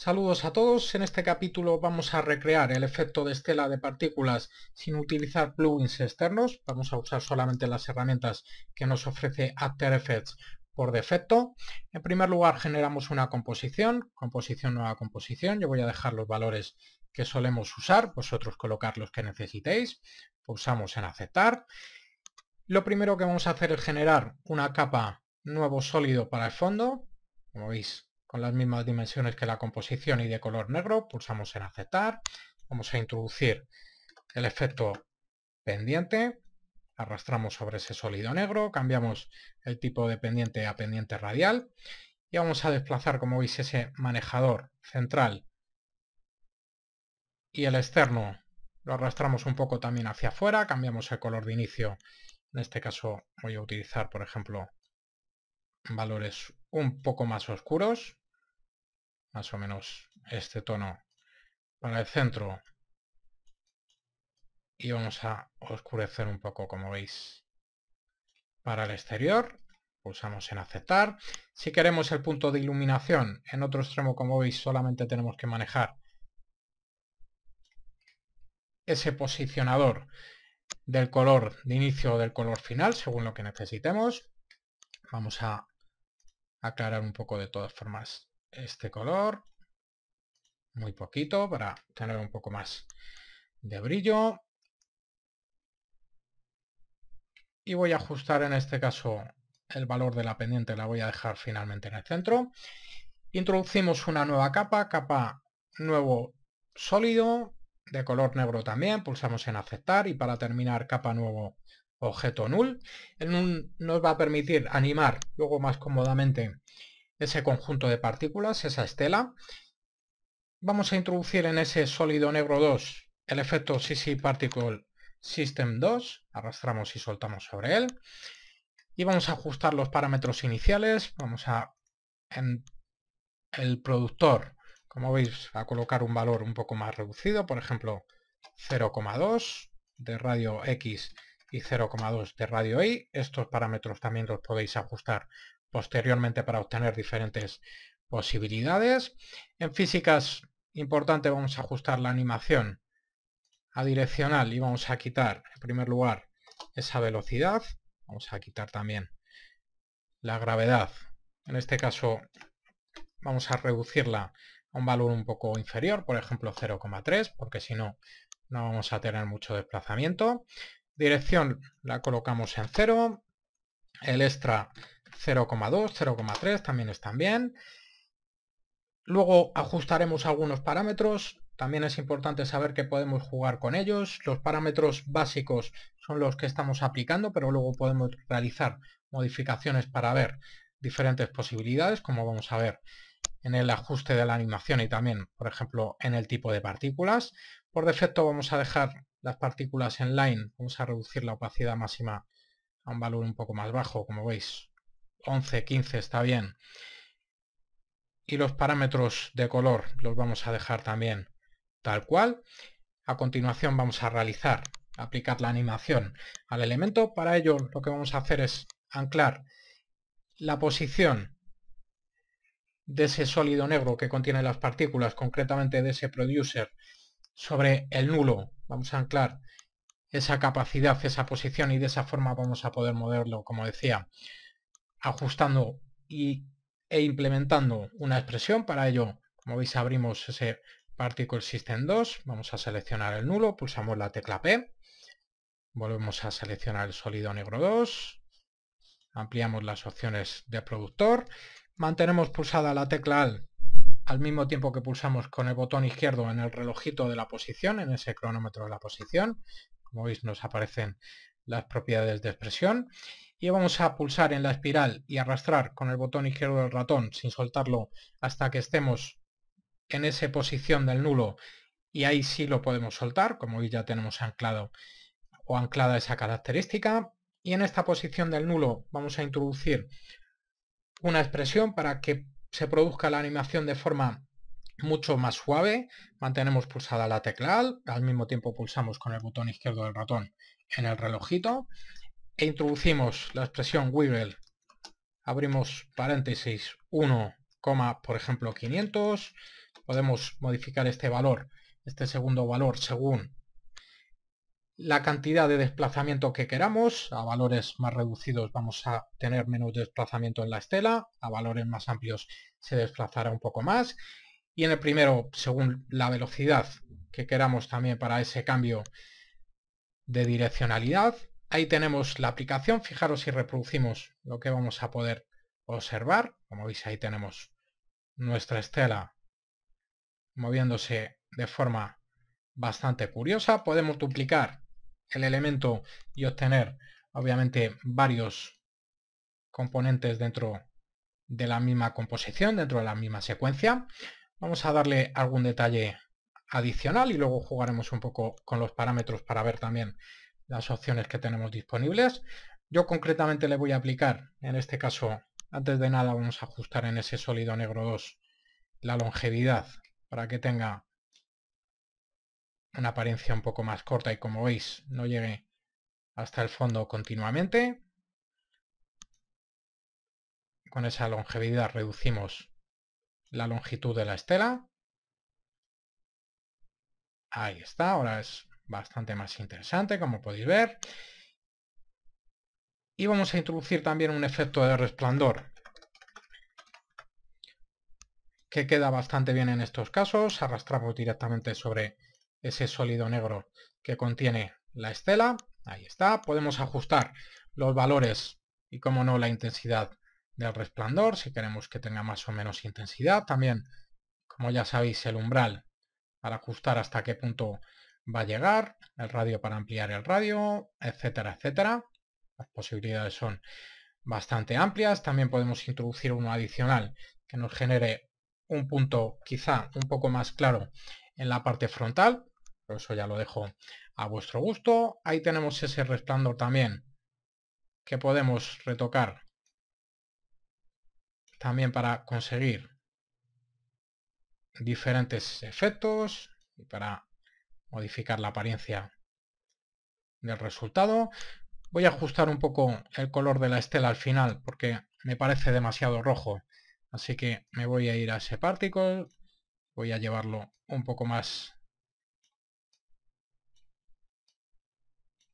Saludos a todos, en este capítulo vamos a recrear el efecto de estela de partículas sin utilizar plugins externos, vamos a usar solamente las herramientas que nos ofrece After Effects por defecto. En primer lugar generamos una composición, composición nueva composición, yo voy a dejar los valores que solemos usar, vosotros colocar los que necesitéis, pulsamos en aceptar. Lo primero que vamos a hacer es generar una capa nuevo sólido para el fondo, como veis con las mismas dimensiones que la composición y de color negro, pulsamos en aceptar, vamos a introducir el efecto pendiente, arrastramos sobre ese sólido negro, cambiamos el tipo de pendiente a pendiente radial y vamos a desplazar como veis ese manejador central y el externo lo arrastramos un poco también hacia afuera, cambiamos el color de inicio, en este caso voy a utilizar por ejemplo valores un poco más oscuros, más o menos este tono para el centro y vamos a oscurecer un poco como veis para el exterior pulsamos en aceptar si queremos el punto de iluminación en otro extremo como veis solamente tenemos que manejar ese posicionador del color de inicio o del color final según lo que necesitemos vamos a aclarar un poco de todas formas este color. Muy poquito para tener un poco más de brillo. Y voy a ajustar en este caso el valor de la pendiente, la voy a dejar finalmente en el centro. Introducimos una nueva capa, capa nuevo sólido, de color negro también, pulsamos en aceptar y para terminar capa nuevo objeto null. el null nos va a permitir animar luego más cómodamente ese conjunto de partículas, esa estela. Vamos a introducir en ese sólido negro 2 el efecto CC Particle System 2. Arrastramos y soltamos sobre él. Y vamos a ajustar los parámetros iniciales. Vamos a... En el productor, como veis, a colocar un valor un poco más reducido. Por ejemplo, 0,2 de radio X y 0,2 de radio I. Estos parámetros también los podéis ajustar posteriormente para obtener diferentes posibilidades. En físicas, importante, vamos a ajustar la animación a direccional y vamos a quitar, en primer lugar, esa velocidad. Vamos a quitar también la gravedad. En este caso, vamos a reducirla a un valor un poco inferior, por ejemplo 0,3, porque si no, no vamos a tener mucho desplazamiento. Dirección la colocamos en 0. El extra 0,2, 0,3 también están bien. Luego ajustaremos algunos parámetros. También es importante saber que podemos jugar con ellos. Los parámetros básicos son los que estamos aplicando, pero luego podemos realizar modificaciones para ver diferentes posibilidades, como vamos a ver en el ajuste de la animación y también, por ejemplo, en el tipo de partículas. Por defecto vamos a dejar las partículas en line, vamos a reducir la opacidad máxima a un valor un poco más bajo, como veis, 11, 15 está bien. Y los parámetros de color los vamos a dejar también tal cual. A continuación vamos a realizar, aplicar la animación al elemento. Para ello lo que vamos a hacer es anclar la posición de ese sólido negro que contiene las partículas, concretamente de ese producer, sobre el nulo Vamos a anclar esa capacidad, esa posición y de esa forma vamos a poder moverlo, como decía, ajustando y, e implementando una expresión. Para ello, como veis, abrimos ese Particle System 2, vamos a seleccionar el nulo, pulsamos la tecla P, volvemos a seleccionar el sólido negro 2, ampliamos las opciones de productor, mantenemos pulsada la tecla AL al mismo tiempo que pulsamos con el botón izquierdo en el relojito de la posición, en ese cronómetro de la posición. Como veis nos aparecen las propiedades de expresión. Y vamos a pulsar en la espiral y arrastrar con el botón izquierdo del ratón sin soltarlo hasta que estemos en esa posición del nulo y ahí sí lo podemos soltar, como veis ya tenemos anclado o anclada esa característica. Y en esta posición del nulo vamos a introducir una expresión para que se produzca la animación de forma mucho más suave, mantenemos pulsada la tecla al mismo tiempo pulsamos con el botón izquierdo del ratón en el relojito e introducimos la expresión Wiggle, abrimos paréntesis 1, por ejemplo 500, podemos modificar este valor, este segundo valor según la cantidad de desplazamiento que queramos. A valores más reducidos vamos a tener menos desplazamiento en la estela, a valores más amplios se desplazará un poco más. Y en el primero, según la velocidad que queramos también para ese cambio de direccionalidad. Ahí tenemos la aplicación. Fijaros si reproducimos lo que vamos a poder observar. Como veis ahí tenemos nuestra estela moviéndose de forma bastante curiosa. Podemos duplicar el elemento y obtener obviamente varios componentes dentro de la misma composición, dentro de la misma secuencia. Vamos a darle algún detalle adicional y luego jugaremos un poco con los parámetros para ver también las opciones que tenemos disponibles. Yo concretamente le voy a aplicar, en este caso, antes de nada vamos a ajustar en ese sólido negro 2 la longevidad para que tenga una apariencia un poco más corta y como veis no llegue hasta el fondo continuamente. Con esa longevidad reducimos la longitud de la estela. Ahí está, ahora es bastante más interesante como podéis ver. Y vamos a introducir también un efecto de resplandor que queda bastante bien en estos casos. Arrastramos directamente sobre ese sólido negro que contiene la estela. Ahí está. Podemos ajustar los valores y, como no, la intensidad del resplandor, si queremos que tenga más o menos intensidad. También, como ya sabéis, el umbral para ajustar hasta qué punto va a llegar, el radio para ampliar el radio, etcétera, etcétera. Las posibilidades son bastante amplias. También podemos introducir uno adicional que nos genere un punto quizá un poco más claro en la parte frontal, pero eso ya lo dejo a vuestro gusto. Ahí tenemos ese resplandor también que podemos retocar también para conseguir diferentes efectos y para modificar la apariencia del resultado. Voy a ajustar un poco el color de la estela al final porque me parece demasiado rojo. Así que me voy a ir a ese particle, voy a llevarlo un poco más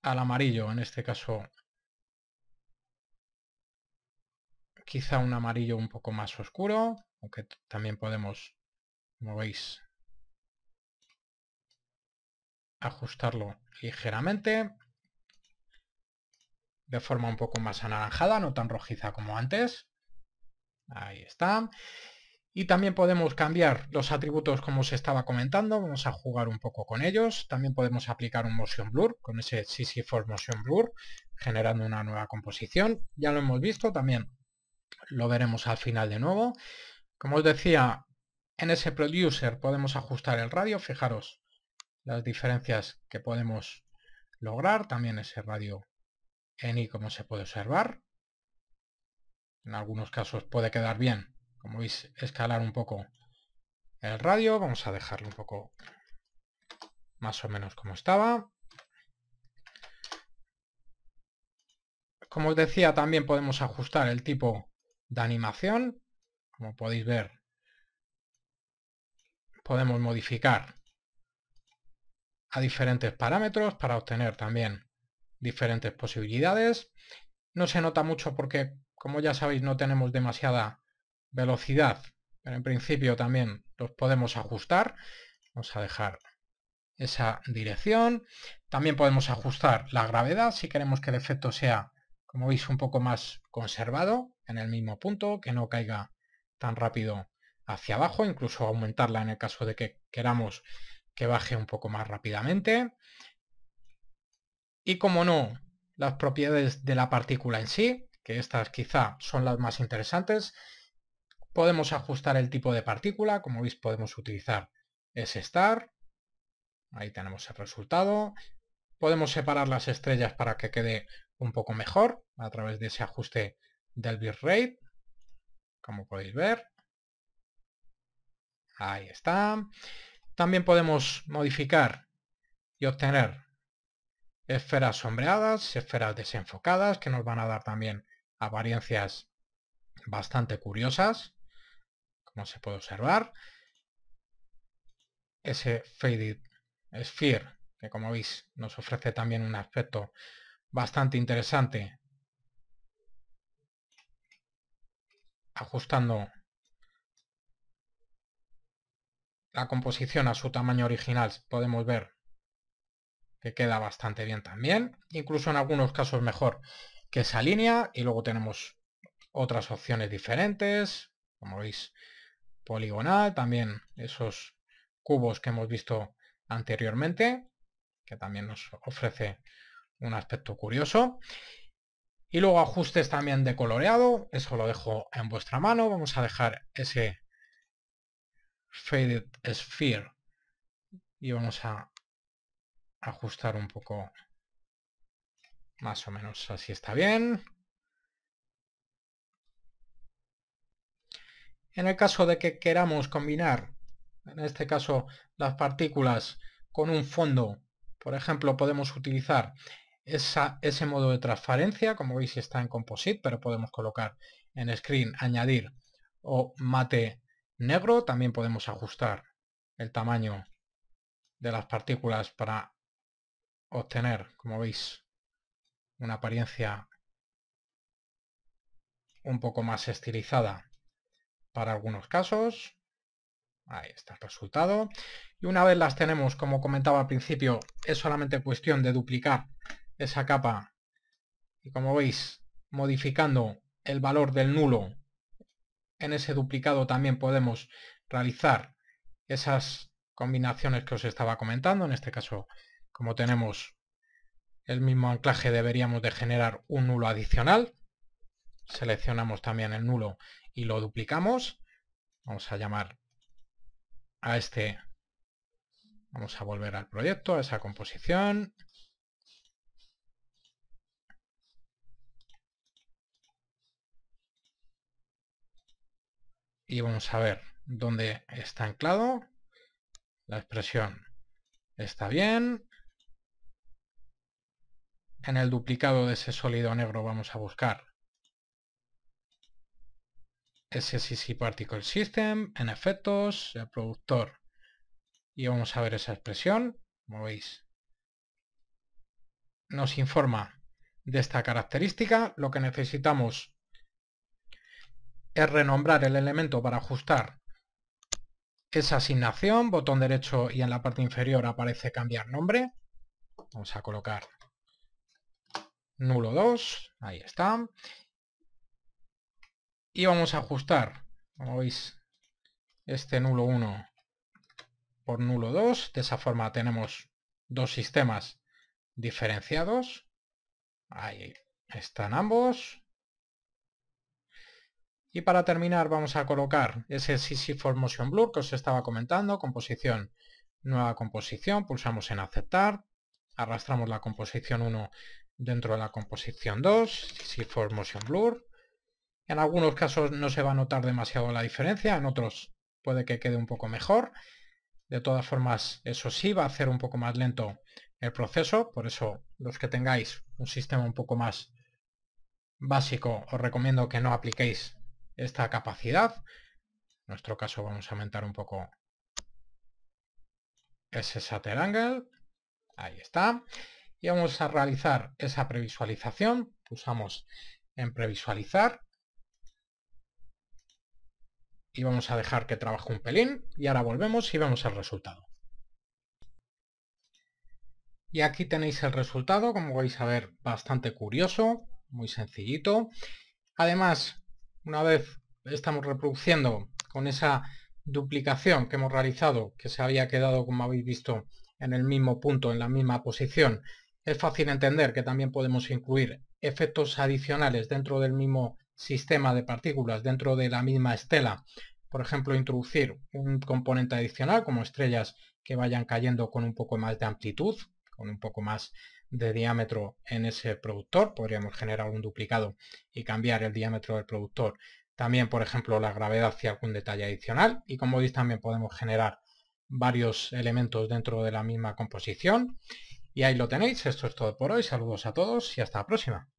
al amarillo, en este caso quizá un amarillo un poco más oscuro, aunque también podemos, como veis, ajustarlo ligeramente de forma un poco más anaranjada, no tan rojiza como antes. Ahí está. Y también podemos cambiar los atributos como os estaba comentando, vamos a jugar un poco con ellos. También podemos aplicar un motion blur con ese CC for motion blur, generando una nueva composición. Ya lo hemos visto, también lo veremos al final de nuevo. Como os decía, en ese producer podemos ajustar el radio, fijaros las diferencias que podemos lograr, también ese radio en Y como se puede observar. En algunos casos puede quedar bien, como veis, escalar un poco el radio. Vamos a dejarlo un poco más o menos como estaba. Como os decía, también podemos ajustar el tipo de animación. Como podéis ver, podemos modificar a diferentes parámetros para obtener también diferentes posibilidades. No se nota mucho porque, como ya sabéis, no tenemos demasiada velocidad, pero en principio también los podemos ajustar. Vamos a dejar esa dirección. También podemos ajustar la gravedad si queremos que el efecto sea, como veis, un poco más conservado en el mismo punto, que no caiga tan rápido hacia abajo, incluso aumentarla en el caso de que queramos que baje un poco más rápidamente. Y como no, las propiedades de la partícula en sí, que estas quizá son las más interesantes, Podemos ajustar el tipo de partícula, como veis podemos utilizar ese star. Ahí tenemos el resultado. Podemos separar las estrellas para que quede un poco mejor a través de ese ajuste del bitrate, como podéis ver. Ahí está. También podemos modificar y obtener esferas sombreadas, esferas desenfocadas, que nos van a dar también apariencias bastante curiosas no se puede observar. Ese Faded Sphere, que como veis nos ofrece también un aspecto bastante interesante. Ajustando la composición a su tamaño original podemos ver que queda bastante bien también. Incluso en algunos casos mejor que esa línea. Y luego tenemos otras opciones diferentes. Como veis, poligonal, también esos cubos que hemos visto anteriormente, que también nos ofrece un aspecto curioso. Y luego ajustes también de coloreado, eso lo dejo en vuestra mano. Vamos a dejar ese Faded Sphere y vamos a ajustar un poco más o menos así está bien. En el caso de que queramos combinar, en este caso, las partículas con un fondo, por ejemplo, podemos utilizar ese modo de transparencia, como veis está en composite, pero podemos colocar en screen, añadir o mate negro, también podemos ajustar el tamaño de las partículas para obtener, como veis, una apariencia un poco más estilizada para algunos casos. Ahí está el resultado. Y una vez las tenemos, como comentaba al principio, es solamente cuestión de duplicar esa capa. Y como veis, modificando el valor del nulo, en ese duplicado también podemos realizar esas combinaciones que os estaba comentando. En este caso, como tenemos el mismo anclaje, deberíamos de generar un nulo adicional. Seleccionamos también el nulo y lo duplicamos. Vamos a llamar a este... Vamos a volver al proyecto, a esa composición. Y vamos a ver dónde está anclado. La expresión está bien. En el duplicado de ese sólido negro vamos a buscar SCC Particle System, en efectos, el productor. Y vamos a ver esa expresión, como veis. Nos informa de esta característica, lo que necesitamos es renombrar el elemento para ajustar esa asignación, botón derecho y en la parte inferior aparece cambiar nombre. Vamos a colocar nulo 2, ahí está y vamos a ajustar, como veis, este nulo 1 por nulo 2. De esa forma tenemos dos sistemas diferenciados. Ahí están ambos. Y para terminar vamos a colocar ese CC for Motion Blur que os estaba comentando, composición, nueva composición, pulsamos en aceptar, arrastramos la composición 1 dentro de la composición 2, CC for Motion Blur, en algunos casos no se va a notar demasiado la diferencia, en otros puede que quede un poco mejor. De todas formas, eso sí, va a hacer un poco más lento el proceso, por eso los que tengáis un sistema un poco más básico, os recomiendo que no apliquéis esta capacidad. En nuestro caso vamos a aumentar un poco ese shutter angle. Ahí está. Y vamos a realizar esa previsualización. Pulsamos en previsualizar y vamos a dejar que trabaje un pelín y ahora volvemos y vemos el resultado. Y aquí tenéis el resultado, como vais a ver, bastante curioso, muy sencillito. Además, una vez estamos reproduciendo con esa duplicación que hemos realizado, que se había quedado, como habéis visto, en el mismo punto, en la misma posición, es fácil entender que también podemos incluir efectos adicionales dentro del mismo sistema de partículas dentro de la misma estela. Por ejemplo, introducir un componente adicional como estrellas que vayan cayendo con un poco más de amplitud, con un poco más de diámetro en ese productor. Podríamos generar un duplicado y cambiar el diámetro del productor. También, por ejemplo, la gravedad hacia algún detalle adicional. Y como veis, también podemos generar varios elementos dentro de la misma composición. Y ahí lo tenéis. Esto es todo por hoy. Saludos a todos y hasta la próxima.